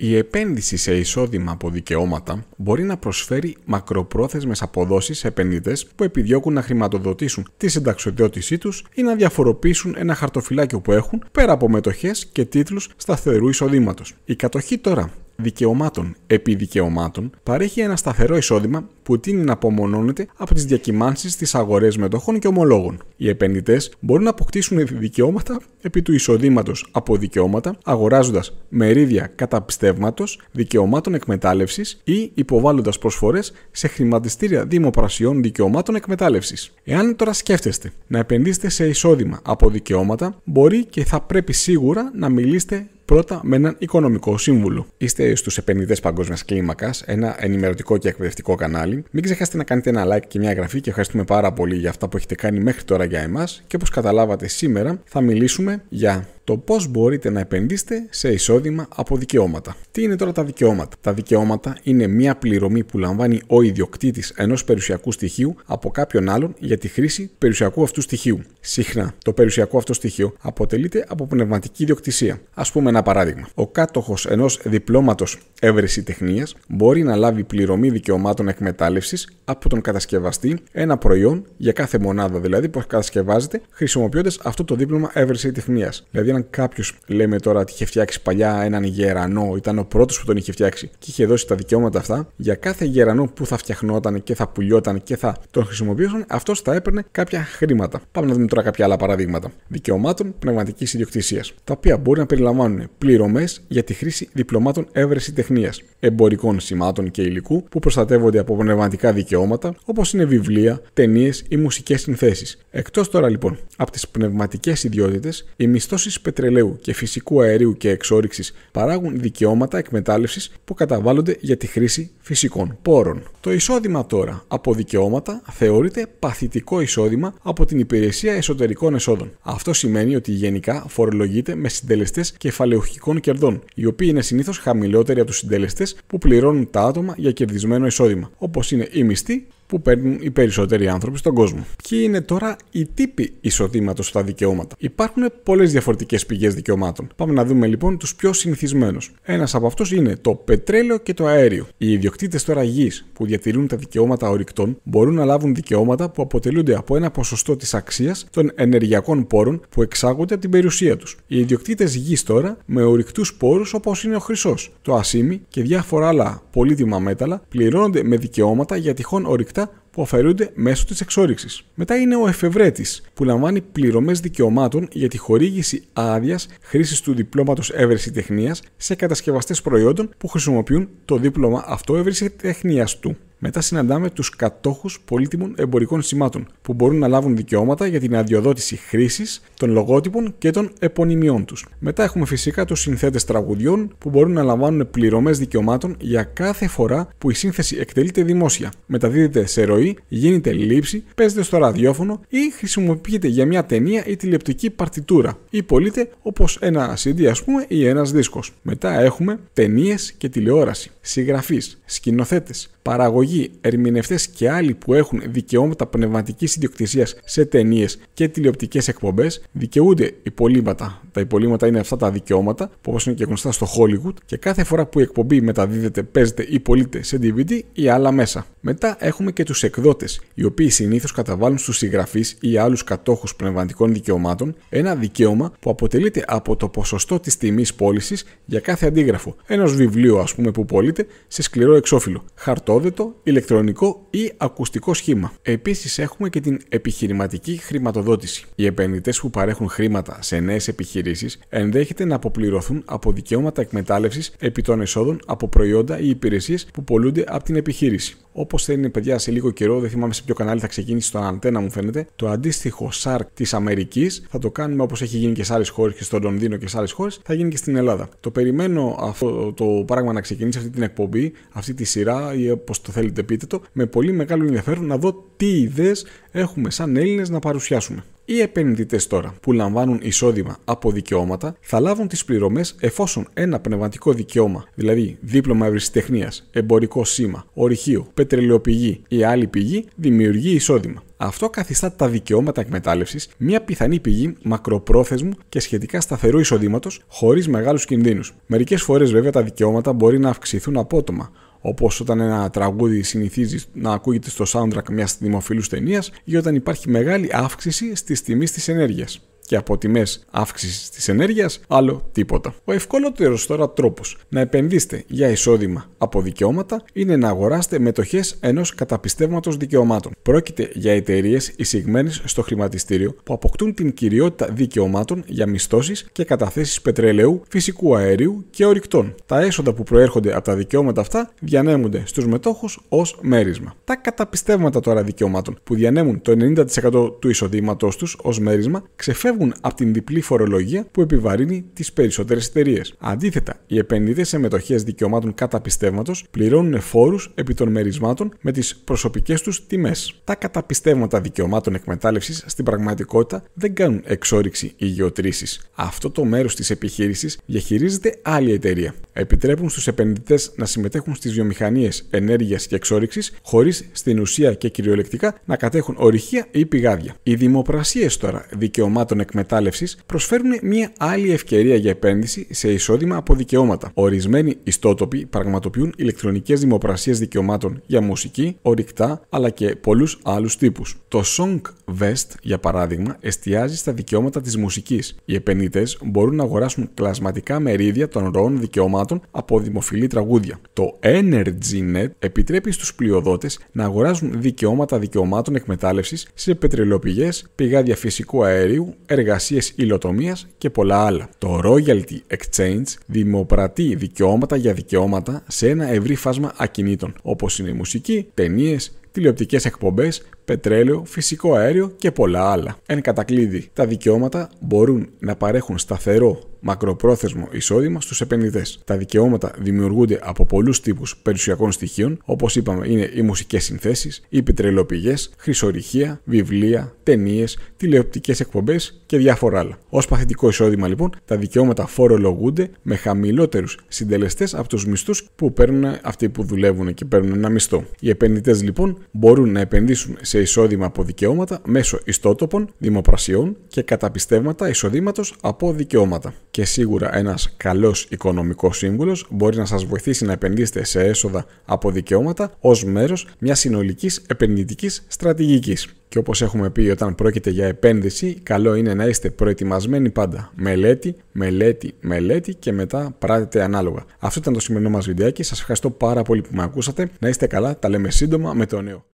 Η επένδυση σε εισόδημα από δικαιώματα μπορεί να προσφέρει μακροπρόθεσμες αποδόσεις σε επενδυτές που επιδιώκουν να χρηματοδοτήσουν τη συνταξιοδότησή τους ή να διαφοροποιήσουν ένα χαρτοφυλάκιο που έχουν πέρα από μετοχές και τίτλους σταθερού εισοδήματος. Η κατοχή τώρα δικαιωμάτων επί δικαιωμάτων, παρέχει ένα σταθερό εισόδημα που τίνει να απομονώνεται από τις διακυμάνσεις στι αγορές μετοχών και ομολόγων. Οι επενδυτές μπορούν να αποκτήσουν δικαιώματα επί του εισοδήματος από δικαιώματα, αγοράζοντας μερίδια καταπιστεύματος, δικαιωμάτων εκμετάλλευσης ή υποβάλλοντας προσφορές σε χρηματιστήρια δημοπρασιών δικαιωμάτων εκμετάλλευσης. Εάν τώρα σκέφτεστε να επενδύσετε σε εισόδημα από δικαιώματα, μπορεί και θα πρέπει σίγουρα να μιλήσετε Πρώτα με έναν οικονομικό σύμβουλο. Είστε στους επενδυτές παγκόσμιας κλίμακας, ένα ενημερωτικό και εκπαιδευτικό κανάλι. Μην ξεχάσετε να κάνετε ένα like και μια εγγραφή και ευχαριστούμε πάρα πολύ για αυτά που έχετε κάνει μέχρι τώρα για εμάς. Και όπως καταλάβατε σήμερα θα μιλήσουμε για το πώς μπορείτε να επενδύσετε σε εισόδημα από δικαιώματα. Τι είναι τώρα τα δικαιώματα. Τα δικαιώματα είναι μια πληρωμή που λαμβάνει ο ιδιοκτήτης ενός περιουσιακού στοιχείου από κάποιον άλλον για τη χρήση περιουσιακού αυτού στοιχείου. Συχνά το περιουσιακό αυτό στοιχείο αποτελείται από πνευματική ιδιοκτησία. Ας πούμε ένα παράδειγμα. Ο κάτοχος ενός διπλώματος τεχνίας μπορεί να λάβει πληρωμή δικαιωμάτων εκμετάλλευσης από τον κατασκευαστή ένα προϊόν για κάθε μονάδα δηλαδή που κατασκευάζεται χρησιμοποιώντας αυτό το δίπλωμα τεχνίας. Δηλαδή όταν κάποιος, λέμε τώρα, ότι είχε φτιάξει παλιά έναν γερανό, ήταν ο πρώτος που τον είχε φτιάξει και είχε δώσει τα δικαιώματα αυτά, για κάθε γερανό που θα φτιαχνόταν και θα πουλιόταν και θα τον χρησιμοποιούσαν, αυτός θα έπαιρνε κάποια χρήματα. Πάμε να δούμε τώρα κάποια άλλα παραδείγματα δικαιωμάτων πνευματικής ιδιοκτησίας, τα οποία μπορεί να περιλαμβάνουν πληρωμές για τη χρήση διπλωμάτων έβρεση τεχνίας, εμπορικών σημάτων και υλικού που προστατεύονται από πνευματικά δικαιώματα, όπως είναι βιβλία, ταινίες ή μουσικές συνθέσεις. Εκτός τώρα λοιπόν από τις πνευματικές ιδιότητες, οι μισθώσεις πετρελαίου και φυσικού αερίου και εξόριξης παράγουν δικαιώματα εκμετάλλευσης που καταβάλλονται για τη χρήση φυσικών πόρων. Το εισόδημα τώρα από δικαιώματα θεωρείται παθητικό εισόδημα από την Υπηρεσία Εσωτερικών Εσόδων. Αυτό σημαίνει ότι γενικά φορολογείται με συντελεστές κεφαλαιοχικών κερδών, οι οποίοι είναι συνήθως χαμηλότεροι από τους συντελεστές που πληρώνουν τα άτομα για κερδισμένο εισόδημα, όπως είναι η μισθή που παίρνουν οι περισσότεροι άνθρωποι στον κόσμο. Ποιοι είναι τώρα οι τύποι εισοδήματος στα δικαιώματα. Υπάρχουν πολλές διαφορετικές πηγές δικαιωμάτων. Πάμε να δούμε λοιπόν τους πιο συνηθισμένους. Ένας από αυτούς είναι το πετρέλαιο και το αέριο. Οι ιδιοκτήτες τώρα γης που διατηρούν τα δικαιώματα ορυκτών μπορούν να λάβουν δικαιώματα που αποτελούνται από ένα ποσοστό της αξίας των ενεργειακών πόρων που εξάγονται από την περιουσία τους. Οι ιδιοκτήτες γης τώρα με ορυκτούς πόρους όπως είναι ο χρυσός, το ασίμι και διάφορα άλλα πολύτιμα μέταλλα πληρώνονται με δικαιώματα για τυχόν ορυκτά που αφαιρούνται μέσω της εξόριξης. Μετά είναι ο εφευρέτης, που λαμβάνει πληρωμές δικαιωμάτων για τη χορήγηση άδειας χρήσης του διπλώματος έβρεση τεχνίας σε κατασκευαστές προϊόντων που χρησιμοποιούν το δίπλωμα αυτό έβρεση τεχνίας του. Μετά συναντάμε τους κατόχους πολύτιμων εμπορικών σημάτων, που μπορούν να λάβουν δικαιώματα για την αδειοδότηση χρήσης των λογότυπων και των επωνυμιών τους. Μετά έχουμε φυσικά τους συνθέτες τραγουδιών, που μπορούν να λαμβάνουν πληρωμές δικαιωμάτων για κάθε φορά που η σύνθεση εκτελείται δημόσια, μεταδίδεται σε ροή, γίνεται λήψη, παίζεται στο ραδιόφωνο ή χρησιμοποιείται για μια ταινία ή τηλεοπτική παρτιτούρα, ή πωλείται όπως ένα CD ας πούμε ή ένας δίσκος. Μετά έχουμε ταινίες και τηλεόραση, συγγραφείς, σκηνοθέτες, παραγωγοί, ερμηνευτές και άλλοι που έχουν δικαιώματα πνευματικής ιδιοκτησίας σε ταινίες και τηλεοπτικές εκπομπές δικαιούνται υπολείμματα. Τα υπολείμματα είναι αυτά τα δικαιώματα που όπως είναι και γνωστά στο Hollywood και κάθε φορά που η εκπομπή μεταδίδεται, παίζεται ή πωλείται σε DVD ή άλλα μέσα. Μετά έχουμε και τους εκδότες, οι οποίοι συνήθως καταβάλουν στους συγγραφείς ή άλλους κατόχους πνευματικών δικαιωμάτων ένα δικαίωμα που αποτελείται από το ποσοστό της τιμής πώλησης για κάθε αντίγραφο ενός βιβλίου, ας πούμε, που πωλείται σε σκληρό εξώφυλλο, χαρτός ηλεκτρονικό ή ακουστικό σχήμα. Επίσης, έχουμε και την επιχειρηματική χρηματοδότηση. Οι επενδυτές που παρέχουν χρήματα σε νέες επιχειρήσεις ενδέχεται να αποπληρωθούν από δικαιώματα εκμετάλλευσης επί των εσόδων από προϊόντα ή υπηρεσίες που πολλούνται από την επιχείρηση. Όπως θα είναι, παιδιά, σε λίγο καιρό, δεν θυμάμαι σε ποιο κανάλι θα ξεκίνησει στον αντένα, μου φαίνεται, το αντίστοιχο SARC της Αμερικής. Θα το κάνουμε όπως έχει γίνει και σε άλλες χώρες και στο Λονδίνο και σε άλλες χώρες, θα γίνει και στην Ελλάδα. Το περιμένω αυτό το πράγμα να ξεκινήσει αυτή την εκπομπή, αυτή τη σειρά, η πώ το θέλετε πείτε το, με πολύ μεγάλο ενδιαφέρον να δω τι ιδέες έχουμε σαν Έλληνες να παρουσιάσουμε. Οι επενδυτές τώρα που λαμβάνουν εισόδημα από δικαιώματα θα λάβουν τις πληρωμές εφόσον ένα πνευματικό δικαίωμα, δηλαδή δίπλωμα ευρεσιτεχνίας, εμπορικό σήμα, ορυχείο, πετρελαιοπηγή ή άλλη πηγή, δημιουργεί εισόδημα. Αυτό καθιστά τα δικαιώματα εκμετάλλευσης μια πιθανή πηγή μακροπρόθεσμου και σχετικά σταθερού εισοδήματος χωρίς μεγάλους κινδύνους. Μερικές φορές, βέβαια, τα δικαιώματα μπορεί να αυξηθούν απότομα, όπως όταν ένα τραγούδι συνηθίζεις να ακούγεται στο soundtrack μιας δημοφιλούς ταινίας ή όταν υπάρχει μεγάλη αύξηση στις τιμή της ενέργειας και από τιμές αύξησης της ενέργειας, άλλο τίποτα. Ο ευκολότερος τώρα τρόπος να επενδύσετε για εισόδημα από δικαιώματα είναι να αγοράσετε μετοχές ενός καταπιστεύματος δικαιωμάτων. Πρόκειται για εταιρείες εισηγμένες στο χρηματιστήριο που αποκτούν την κυριότητα δικαιωμάτων για μισθώσεις και καταθέσεις πετρελαίου, φυσικού αερίου και ορυκτών. Τα έσοδα που προέρχονται από τα δικαιώματα αυτά διανέμονται στους μετόχους ως μέρισμα. Τα καταπιστεύματα τώρα δικαιωμάτων που διανέμουν το 90% του εισοδήματός τους ως μέρισμα ξεφεύγουν από την διπλή φορολογία που επιβαρύνει τις περισσότερες εταιρείες. Αντίθετα, οι επενδυτές σε μετοχές δικαιωμάτων καταπιστεύματος πληρώνουν φόρους επί των μερισμάτων με τις προσωπικές τους τιμές. Τα καταπιστεύματα δικαιωμάτων εκμετάλλευσης στην πραγματικότητα δεν κάνουν εξόριξη ή γεωτρήσεις. Αυτό το μέρος της επιχείρησης διαχειρίζεται άλλη εταιρεία. Επιτρέπουν στους επενδυτές να συμμετέχουν στις βιομηχανίες ενέργειας και εξόριξης χωρίς στην ουσία και κυριολεκτικά να κατέχουν ορυχεία ή πηγάδια. Οι δημοπρασίες τώρα δικαιωμάτων εκμετάλλευσης προσφέρουν μια άλλη ευκαιρία για επένδυση σε εισόδημα από δικαιώματα. Ορισμένοι ιστότοποι πραγματοποιούν ηλεκτρονικές δημοπρασίες δικαιωμάτων για μουσική, ορυκτά αλλά και πολλούς άλλους τύπους. Το Song Vest, για παράδειγμα, εστιάζει στα δικαιώματα της μουσικής. Οι επενδυτές μπορούν να αγοράσουν πλασματικά μερίδια των ροών δικαιωμάτων από δημοφιλή τραγούδια. Το EnergyNet επιτρέπει στους πλειοδότες να αγοράζουν δικαιώματα δικαιωμάτων εκμετάλλευσης σε πετρελαιοπηγές, πηγάδια φυσικού αερίου, εργασίες υλοτομίας και πολλά άλλα. Το Royalty Exchange δημοπρατεί δικαιώματα για δικαιώματα σε ένα ευρύ φάσμα ακινήτων, όπως είναι η μουσική, ταινίες, τηλεοπτικές εκπομπές, πετρέλαιο, φυσικό αέριο και πολλά άλλα. Εν κατακλείδη, τα δικαιώματα μπορούν να παρέχουν σταθερό μακροπρόθεσμο εισόδημα στους επενδυτές. Τα δικαιώματα δημιουργούνται από πολλούς τύπους περιουσιακών στοιχείων, όπως είπαμε, είναι οι μουσικές συνθέσεις, οι πετρελοπηγές, χρυσορυχία, βιβλία, ταινίες, τηλεοπτικές εκπομπές και διάφορα άλλα. Ως παθητικό εισόδημα, λοιπόν, τα δικαιώματα φορολογούνται με χαμηλότερους συντελεστές από τους μισθούς που παίρνουν αυτοί που δουλεύουν και παίρνουν ένα μισθό. Οι επενδυτές, λοιπόν, μπορούν να επενδύσουν σε εισόδημα από δικαιώματα μέσω ιστότοπων, δημοπρασιών και καταπιστεύματα εισοδήματος από δικαιώματα. Και σίγουρα ένας καλός οικονομικός σύμβουλος μπορεί να σας βοηθήσει να επενδύσετε σε έσοδα από δικαιώματα ως μέρος μιας συνολικής επενδυτικής στρατηγικής. Και όπως έχουμε πει, όταν πρόκειται για επένδυση, καλό είναι να είστε προετοιμασμένοι πάντα. Μελέτη, μελέτη, μελέτη και μετά πράτετε ανάλογα. Αυτό ήταν το σημερινό μας βιντεάκι. Σας ευχαριστώ πάρα πολύ που με ακούσατε. Να είστε καλά, τα λέμε σύντομα με το νέο.